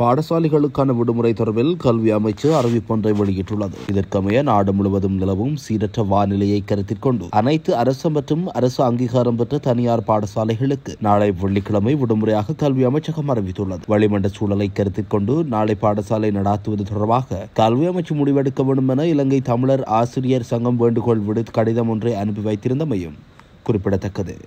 பாடசாலைகளுக்கான விடுமுறை தொடர்பில் கல்வி அமைச்சு அறிவிப்பொன்றை வெளியிட்டுள்ளது இதற்கமைய நாடு முழுவதும் நிலவும் சீரற்ற வானிலையை கருத்தில் கொண்டு அனைத்து அரசு மற்றும் அரசு அங்கீகாரம் பெற்ற தனியார் பாடசாலைகளுக்கு நாளை வெள்ளிக்கிழமை விடுமுறையாக கல்வி அமைச்சகம் அறிவித்துள்ளது வளிமண்ட சூழலை கருத்தில் கொண்டு நாளை பாடசாலை நடாத்துவது தொடர்பாக கல்வி அமைச்சு முடிவெடுக்க வேண்டும் என இலங்கை தமிழர் ஆசிரியர் சங்கம் வேண்டுகோள் விடு கடிதம் ஒன்றை அனுப்பி வைத்திருந்தமையும் குறிப்பிடத்தக்கது